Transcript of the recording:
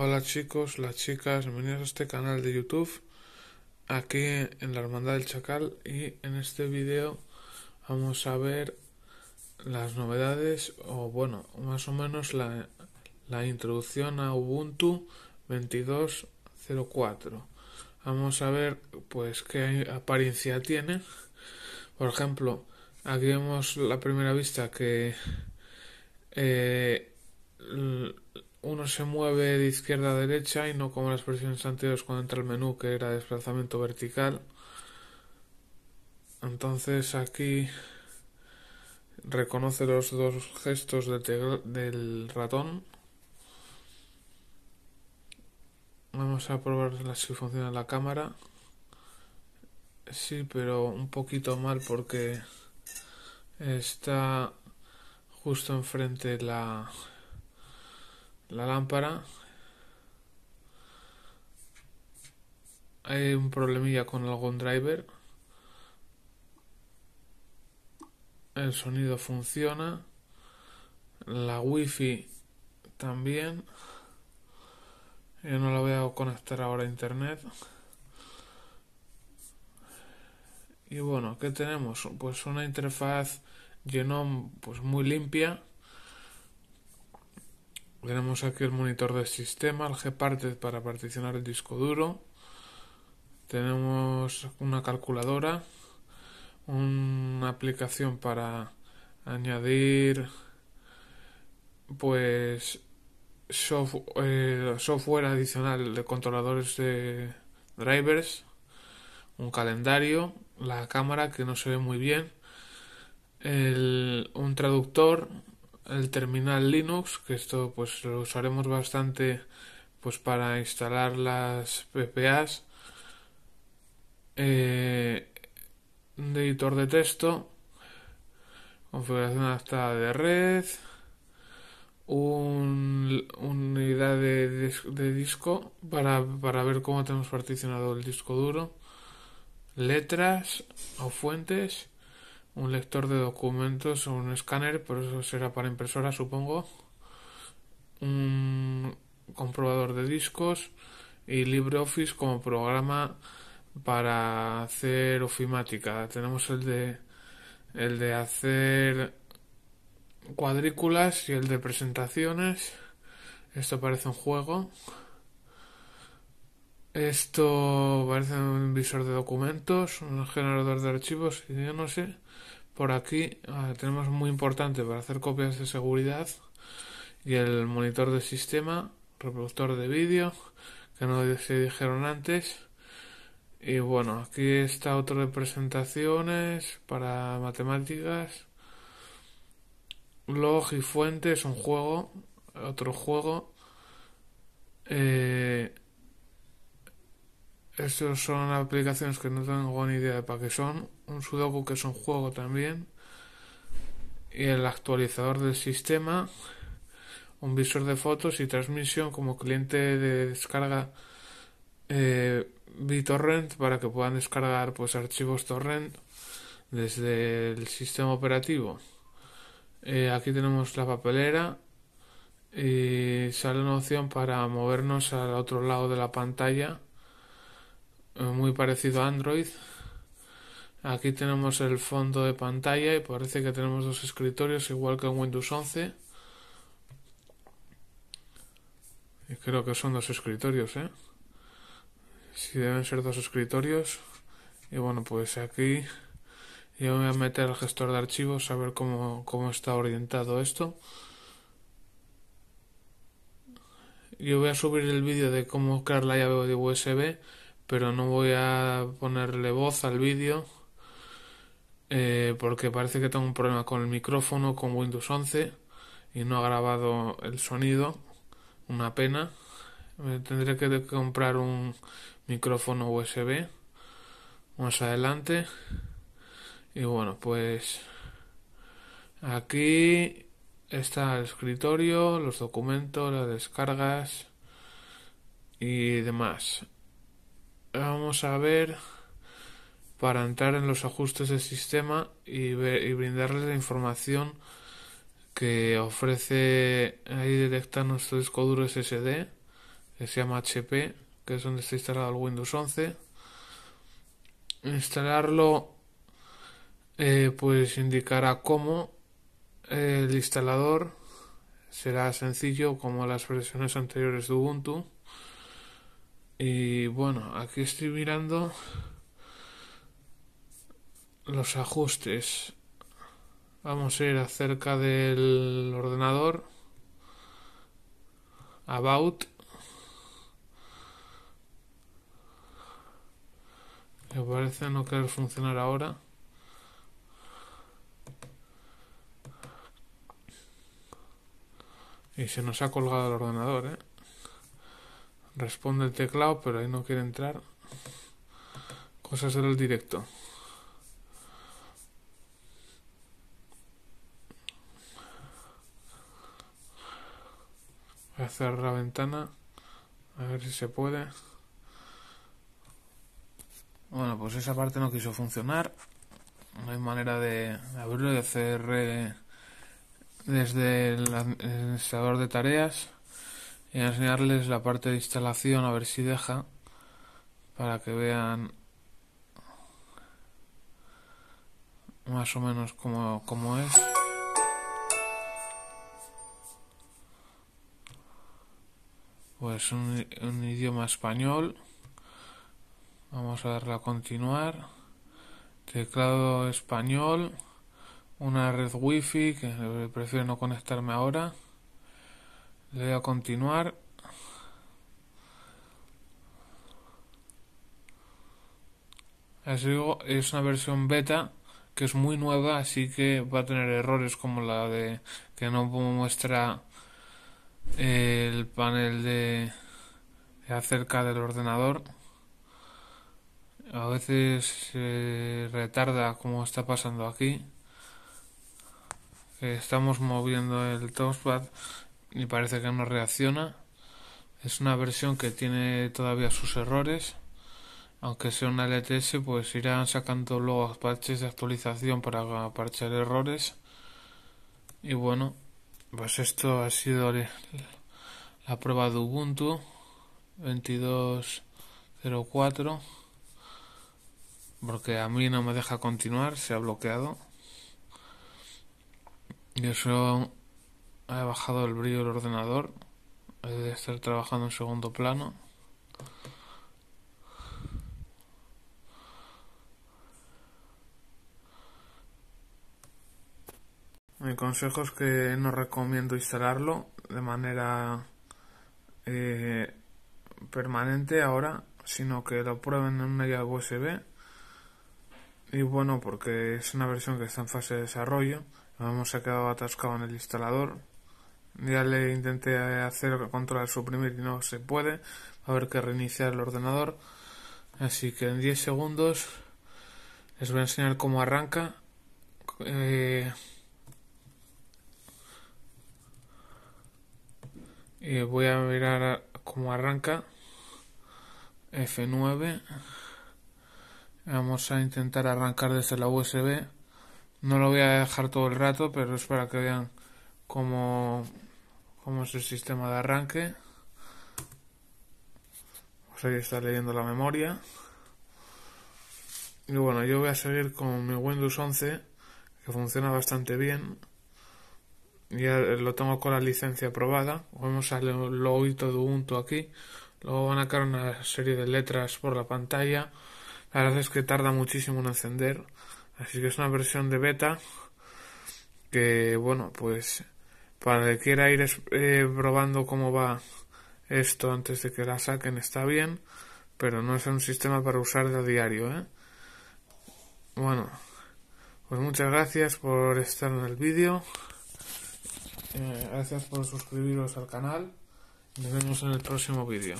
Hola chicos, las chicas, bienvenidos a este canal de YouTube aquí en la Hermandad del Chacal y en este vídeo vamos a ver las novedades o bueno, más o menos la, introducción a Ubuntu 22.04 vamos a ver pues qué apariencia tiene por ejemplo aquí vemos la primera vista que eh, uno se mueve de izquierda a derecha y no como las versiones anteriores cuando entra el menú que era desplazamiento vertical. Entonces aquí reconoce los dos gestos del, del ratón. Vamos a probar si funciona la cámara. Sí, pero un poquito mal porque está justo enfrente la la lámpara. Hay un problemilla con algún driver. El sonido funciona. La wifi también. Yo no la voy a conectar ahora a internet. Y bueno, ¿qué tenemos? Pues una interfaz Genome pues muy limpia tenemos aquí el monitor del sistema, el Gparted para particionar el disco duro. Tenemos una calculadora, una aplicación para añadir pues eh, software, adicional de controladores de drivers, un calendario, la cámara que no se ve muy bien, un traductor el terminal Linux, que esto pues lo usaremos bastante pues para instalar las PPAs, un eh, editor de texto, configuración adaptada de red, unidad de, disco para, para ver cómo tenemos particionado el disco duro, letras o fuentes, un lector de documentos o un escáner, por eso será para impresora, supongo. Un comprobador de discos y LibreOffice como programa para hacer ofimática. Tenemos el de el de hacer cuadrículas y el de presentaciones. Esto parece un juego. Esto parece un visor de documentos, un generador de archivos, y yo no sé. Por aquí ah, tenemos muy importante para hacer copias de seguridad y el monitor de sistema, reproductor de vídeo, que no se dijeron antes. Y bueno, aquí está otro de presentaciones para matemáticas. Log y fuentes, un juego, otro juego. Eh, estos son aplicaciones que no tengo ni idea de para qué son. Un sudoku que es un juego también. Y el actualizador del sistema. Un visor de fotos y transmisión como cliente de descarga eh, BitTorrent para que puedan descargar pues, archivos torrent desde el sistema operativo. Eh, aquí tenemos la papelera y sale una opción para movernos al otro lado de la pantalla muy parecido a Android. Aquí tenemos el fondo de pantalla y parece que tenemos dos escritorios igual que en Windows 11. Y creo que son dos escritorios, ¿eh? Si deben ser dos escritorios. Y bueno, pues aquí yo voy a meter al gestor de archivos a ver cómo, cómo está orientado esto. Yo voy a subir el vídeo de cómo crear la llave de USB pero no voy a ponerle voz al vídeo eh, porque parece que tengo un problema con el micrófono con Windows 11 y no ha grabado el sonido una pena tendré que comprar un micrófono USB más adelante y bueno pues aquí está el escritorio los documentos las descargas y demás a ver para entrar en los ajustes del sistema y, ver, brindarles la información que ofrece ahí detecta nuestro disco duro SSD que se llama HP que es donde está instalado el Windows 11 instalarlo eh, pues indicará cómo el instalador será sencillo como las versiones anteriores de Ubuntu y bueno, aquí estoy mirando los ajustes. Vamos a ir acerca del ordenador. About. Me parece no querer funcionar ahora. Y se nos ha colgado el ordenador, ¿eh? Responde el teclado, pero ahí no quiere entrar. Cosas el directo. Voy a cerrar la ventana. A ver si se puede. Bueno, pues esa parte no quiso funcionar. No hay manera de abrirlo y hacer eh, desde el administrador de tareas enseñarles la parte de instalación a ver si deja para que vean más o menos cómo, es pues un, un idioma español vamos a darle a continuar teclado español una red wifi que prefiero no conectarme ahora le a continuar. digo, es una versión beta que es muy nueva, así que va a tener errores como la de que no muestra el panel de, acerca del ordenador. A veces se retarda como está pasando aquí. Estamos moviendo el touchpad y parece que no reacciona. Es una versión que tiene todavía sus errores. Aunque sea una LTS, pues irán sacando luego parches de actualización para parchar errores. Y bueno, pues esto ha sido la prueba de Ubuntu 22.04. Porque a mí no me deja continuar, se ha bloqueado. Y eso He bajado el brillo del ordenador. He de estar trabajando en segundo plano. Mi consejo es que no recomiendo instalarlo de manera eh, permanente ahora, sino que lo prueben en una llave USB. Y bueno, porque es una versión que está en fase de desarrollo, hemos quedado atascado en el instalador, ya le intenté hacer control suprimir y no se puede. a haber que reiniciar el ordenador. Así que en 10 segundos les voy a enseñar cómo arranca. y eh, eh, voy a mirar cómo arranca. F9. Vamos a intentar arrancar desde la USB. No lo voy a dejar todo el rato, pero es para que vean cómo vamos el sistema de arranque pues ahí está leyendo la memoria y bueno yo voy a seguir con mi Windows 11 que funciona bastante bien ya lo tengo con la licencia aprobada Vamos a loguito de Ubuntu aquí luego van a caer una serie de letras por la pantalla la verdad es que tarda muchísimo en encender así que es una versión de beta que bueno pues para que quiera ir eh, probando cómo va esto antes de que la saquen está bien, pero no es un sistema para usar de a diario. ¿eh? Bueno, pues muchas gracias por estar en el vídeo. Eh, gracias por suscribiros al canal. Nos vemos en el próximo vídeo.